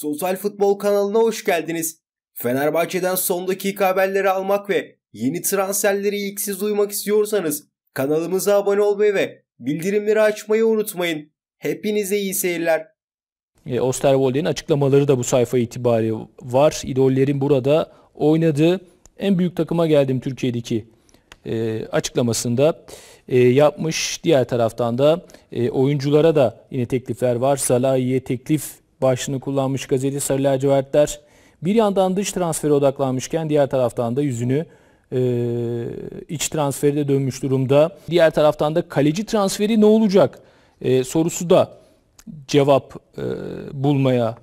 Total Futbol kanalına hoş geldiniz. Fenerbahçe'den son dakika haberleri almak ve yeni transferleri ilk siz duymak istiyorsanız kanalımıza abone olmayı ve bildirimleri açmayı unutmayın. Hepinize iyi seyirler. E, Osterwolde'nin açıklamaları da bu sayfa itibari var. İdollerin burada oynadığı en büyük takıma geldim Türkiye'deki e, açıklamasında e, yapmış. Diğer taraftan da e, oyunculara da yine teklifler var. Salah'a teklif başlığını kullanmış gazete Sarı Lacivertler bir yandan dış transfere odaklanmışken diğer taraftan da yüzünü e, iç transferi de dönmüş durumda. Diğer taraftan da kaleci transferi ne olacak e, sorusu da cevap e, bulmaya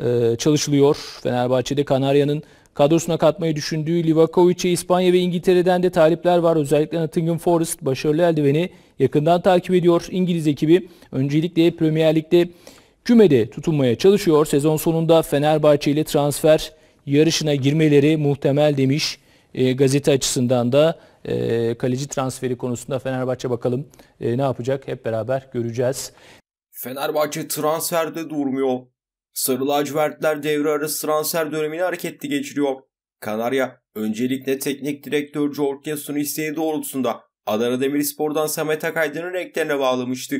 e, çalışılıyor. Fenerbahçe'de Kanarya'nın kadrosuna katmayı düşündüğü Livakovic'e İspanya ve İngiltere'den de talipler var. Özellikle Nottingham Forest başarılı eldiveni yakından takip ediyor. İngiliz ekibi öncelikle Premier Lig'de kümede tutunmaya çalışıyor. Sezon sonunda Fenerbahçe ile transfer yarışına girmeleri muhtemel demiş e, gazete açısından da e, kaleci transferi konusunda Fenerbahçe bakalım e, ne yapacak hep beraber göreceğiz. Fenerbahçe transferde durmuyor. Sarı lacivertler devre arası transfer dönemini hareketli geçiriyor. Kanarya öncelikle teknik direktör Jorge Sunisiye doğrultusunda Adana Demirspor'dan Samet Akaydın'ın renklerine bağlamıştı.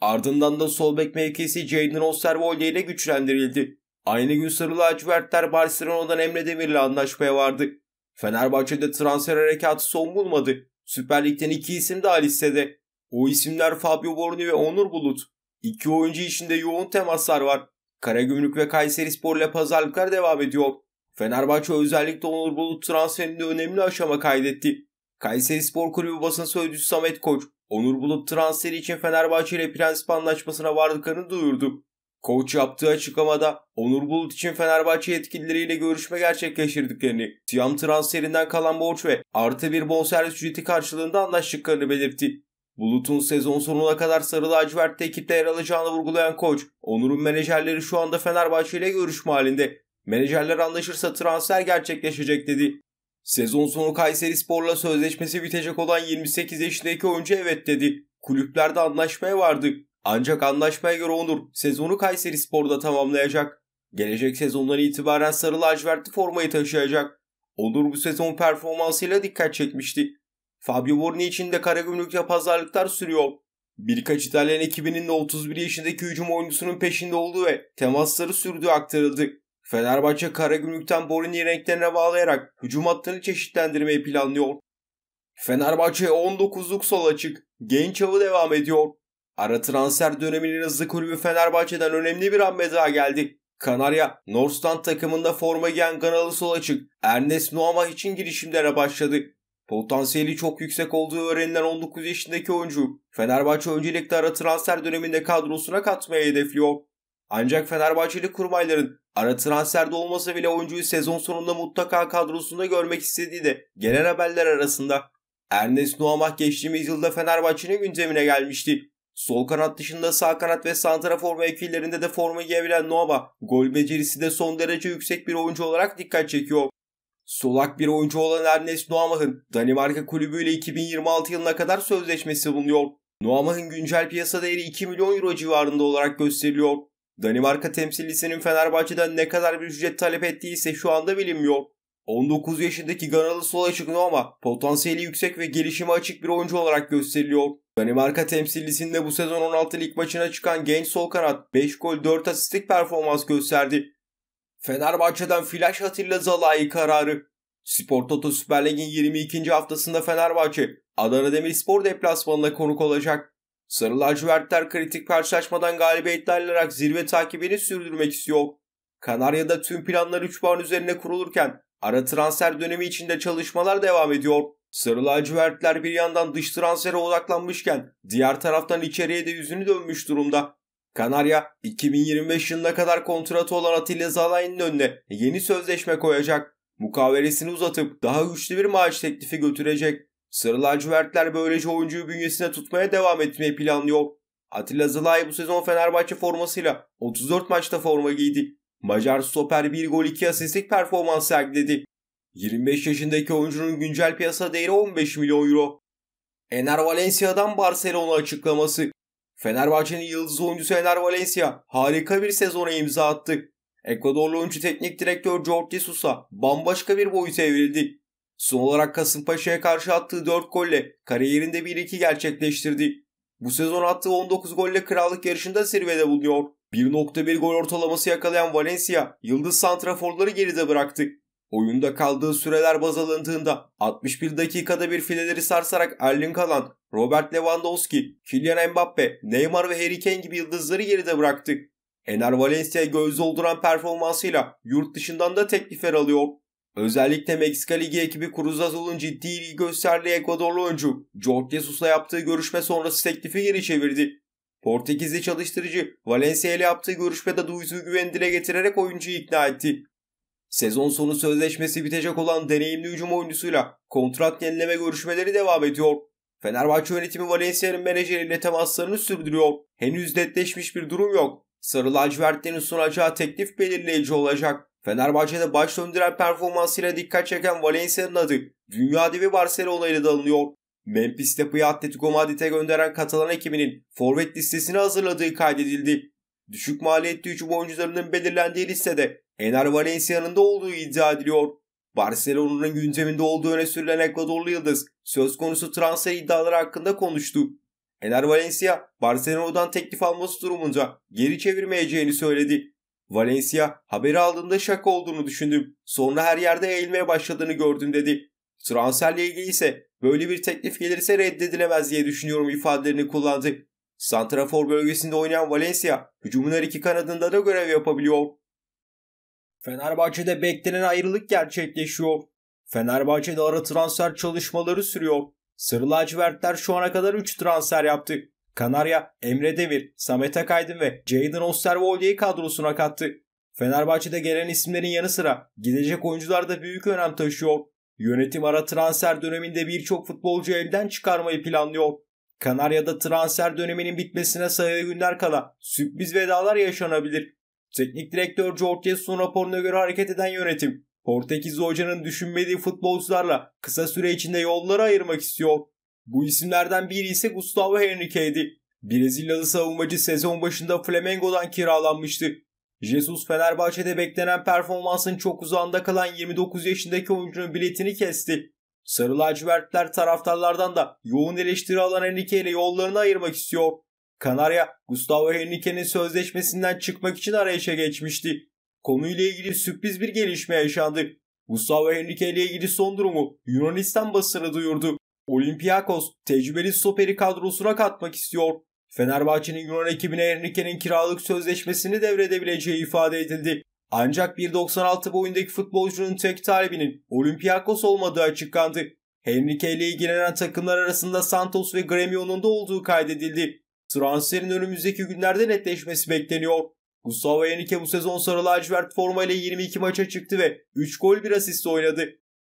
Ardından da sol bek mevkisi Jadon Osterwolde ile güçlendirildi. Aynı gün Sarı Lacivertler Barcelona'dan Emre Demir ile anlaşmaya vardı. Fenerbahçe'de transfer harekatı son bulmadı. Süper Lig'den iki isim daha listede. O isimler Fabio Borni ve Onur Bulut. İki oyuncu içinde yoğun temaslar var. Karagümrük ve Kayseri Spor ile pazarlıklar devam ediyor. Fenerbahçe özellikle Onur Bulut transferinde önemli aşama kaydetti. Kayseri Spor Kulübü basın sözcüsü Samet Koç, Onur Bulut transferi için Fenerbahçe ile prensip anlaşmasına vardıklarını duyurdu. Koç yaptığı açıklamada Onur Bulut için Fenerbahçe yetkilileriyle görüşme gerçekleştirdiklerini, Siyam transferinden kalan borç ve artı bir bonservis ücreti karşılığında anlaştıklarını belirtti. Bulut'un sezon sonuna kadar Sarı Lacivert'te ekipte yer alacağını vurgulayan koç, Onur'un menajerleri şu anda Fenerbahçe ile görüşme halinde. Menajerler anlaşırsa transfer gerçekleşecek dedi. Sezon sonu Kayseri Spor'la sözleşmesi bitecek olan 28 yaşındaki oyuncu evet dedi. Kulüplerde anlaşmaya vardı. Ancak anlaşmaya göre Onur sezonu Kayseri Spor'da tamamlayacak. Gelecek sezondan itibaren sarı lacivertli formayı taşıyacak. Onur bu sezon performansıyla dikkat çekmişti. Fabio Borini için de Karagümrük'te pazarlıklar sürüyor. Birkaç İtalyan ekibinin de 31 yaşındaki hücum oyuncusunun peşinde olduğu ve temasları sürdüğü aktarıldı. Fenerbahçe Karagümrük'ten Borini renklerine bağlayarak hücum hattını çeşitlendirmeyi planlıyor. Fenerbahçe 19'luk sol açık, genç avı devam ediyor. Ara transfer döneminin hızlı kulübü Fenerbahçe'den önemli bir hamle daha geldi. Kanarya, Norstand takımında forma giyen kanalı sol açık Ernest Nuama için girişimlere başladı. Potansiyeli çok yüksek olduğu öğrenilen 19 yaşındaki oyuncu Fenerbahçe öncelikle ara transfer döneminde kadrosuna katmaya hedefliyor. Ancak Fenerbahçeli kurmayların Ara transferde olmasa bile oyuncuyu sezon sonunda mutlaka kadrosunda görmek istediği de gelen haberler arasında. Ernest Nuamah geçtiğimiz yılda Fenerbahçe'nin gündemine gelmişti. Sol kanat dışında sağ kanat ve forma mevkilerinde de forma giyebilen Noaba, gol becerisi de son derece yüksek bir oyuncu olarak dikkat çekiyor. Solak bir oyuncu olan Ernest Noamah'ın Danimarka kulübüyle 2026 yılına kadar sözleşmesi bulunuyor. Noamah'ın güncel piyasa değeri 2 milyon euro civarında olarak gösteriliyor. Danimarka temsilcisinin Fenerbahçe'den ne kadar bir ücret talep ettiyse şu anda bilinmiyor. 19 yaşındaki Ganalı sola çıktı ama potansiyeli yüksek ve gelişimi açık bir oyuncu olarak gösteriliyor. Danimarka temsilcisinde bu sezon 16 lig maçına çıkan genç sol kanat 5 gol 4 asistlik performans gösterdi. Fenerbahçe'den flash Atilla Zalai kararı. Spor Toto Süper Lig'in 22. haftasında Fenerbahçe, Adana Demirspor deplasmanına konuk olacak. Sarı lacivertler kritik karşılaşmadan galibiyetler alarak zirve takibini sürdürmek istiyor. Kanarya'da tüm planlar 3 puan üzerine kurulurken ara transfer dönemi içinde çalışmalar devam ediyor. Sarı lacivertler bir yandan dış transfere odaklanmışken diğer taraftan içeriye de yüzünü dönmüş durumda. Kanarya 2025 yılına kadar kontratı olan Atilla Zalain'in önüne yeni sözleşme koyacak. Mukavelesini uzatıp daha güçlü bir maaş teklifi götürecek. Sarı lacivertler böylece oyuncuyu bünyesine tutmaya devam etmeyi planlıyor. Atilla Zılay bu sezon Fenerbahçe formasıyla 34 maçta forma giydi. Macar stoper 1 gol 2 asistlik performans sergiledi. 25 yaşındaki oyuncunun güncel piyasa değeri 15 milyon euro. Ener Valencia'dan Barcelona açıklaması. Fenerbahçe'nin yıldız oyuncusu Ener Valencia harika bir sezona imza attı. Ekvadorlu oyuncu teknik direktör Jordi Jesus'a bambaşka bir boyuta evrildi. Son olarak Kasımpaşa'ya karşı attığı 4 golle kariyerinde 1-2 gerçekleştirdi. Bu sezon attığı 19 golle krallık yarışında zirvede bulunuyor. 1.1 gol ortalaması yakalayan Valencia, yıldız santraforları geride bıraktı. Oyunda kaldığı süreler baz alındığında 61 dakikada bir fileleri sarsarak Erling Haaland, Robert Lewandowski, Kylian Mbappe, Neymar ve Harry Kane gibi yıldızları geride bıraktı. Ener Valencia göz dolduran performansıyla yurt dışından da teklifler alıyor. Özellikle Meksika Ligi ekibi Cruz Azul'un ciddi ilgi gösterdiği Ekvadorlu oyuncu Jorge Jesus'la yaptığı görüşme sonrası teklifi geri çevirdi. Portekizli çalıştırıcı Valencia ile yaptığı görüşmede duyduğu güveni dile getirerek oyuncuyu ikna etti. Sezon sonu sözleşmesi bitecek olan deneyimli hücum oyuncusuyla kontrat yenileme görüşmeleri devam ediyor. Fenerbahçe yönetimi Valencia'nın menajeriyle temaslarını sürdürüyor. Henüz netleşmiş bir durum yok. Sarı lacivertlerin sunacağı teklif belirleyici olacak. Fenerbahçe'de baş döndüren performansıyla dikkat çeken Valencia'nın adı dünya divi Barcelona ile de alınıyor. Memphis yapıyı Atletico Madrid'e gönderen Katalan ekibinin forvet listesini hazırladığı kaydedildi. Düşük maliyetli hücum oyuncularının belirlendiği listede Ener Valencia'nın da olduğu iddia ediliyor. Barcelona'nın gündeminde olduğu öne sürülen Ekvadorlu Yıldız söz konusu transfer iddiaları hakkında konuştu. Ener Valencia Barcelona'dan teklif alması durumunda geri çevirmeyeceğini söyledi. Valencia haberi aldığında şaka olduğunu düşündüm. Sonra her yerde eğilmeye başladığını gördüm dedi. Transferle ilgili ise böyle bir teklif gelirse reddedilemez diye düşünüyorum ifadelerini kullandı. Santrafor bölgesinde oynayan Valencia hücumun her iki kanadında da görev yapabiliyor. Fenerbahçe'de beklenen ayrılık gerçekleşiyor. Fenerbahçe'de ara transfer çalışmaları sürüyor. Sarı lacivertler şu ana kadar 3 transfer yaptı. Kanarya Emre Demir, Samet Akaydın ve Jadon Osterwolde'yi kadrosuna kattı. Fenerbahçe'de gelen isimlerin yanı sıra gidecek oyuncular da büyük önem taşıyor. Yönetim ara transfer döneminde birçok futbolcu elden çıkarmayı planlıyor. Kanarya'da transfer döneminin bitmesine sayılı günler kala sürpriz vedalar yaşanabilir. Teknik direktör Jorge Sun raporuna göre hareket eden yönetim, Portekizli hocanın düşünmediği futbolcularla kısa süre içinde yolları ayırmak istiyor. Bu isimlerden biri ise Gustavo Henrique'ydi. Brezilyalı savunmacı sezon başında Flamengo'dan kiralanmıştı. Jesus Fenerbahçe'de beklenen performansın çok uzağında kalan 29 yaşındaki oyuncunun biletini kesti. Sarı lacivertler taraftarlardan da yoğun eleştiri alan Henrique ile yollarını ayırmak istiyor. Kanarya, Gustavo Henrique'nin sözleşmesinden çıkmak için arayışa geçmişti. Konuyla ilgili sürpriz bir gelişme yaşandı. Gustavo Henrique ile ilgili son durumu Yunanistan basını duyurdu. Olympiakos tecrübeli stoperi kadrosuna katmak istiyor. Fenerbahçe'nin Yunan ekibine Enrique'nin kiralık sözleşmesini devredebileceği ifade edildi. Ancak 1.96 boyundaki futbolcunun tek talebinin Olympiakos olmadığı açıklandı. Henrique ile ilgilenen takımlar arasında Santos ve Gremio'nun da olduğu kaydedildi. Transferin önümüzdeki günlerde netleşmesi bekleniyor. Gustavo Henrique bu sezon sarı lacivert formayla 22 maça çıktı ve 3 gol bir asist oynadı.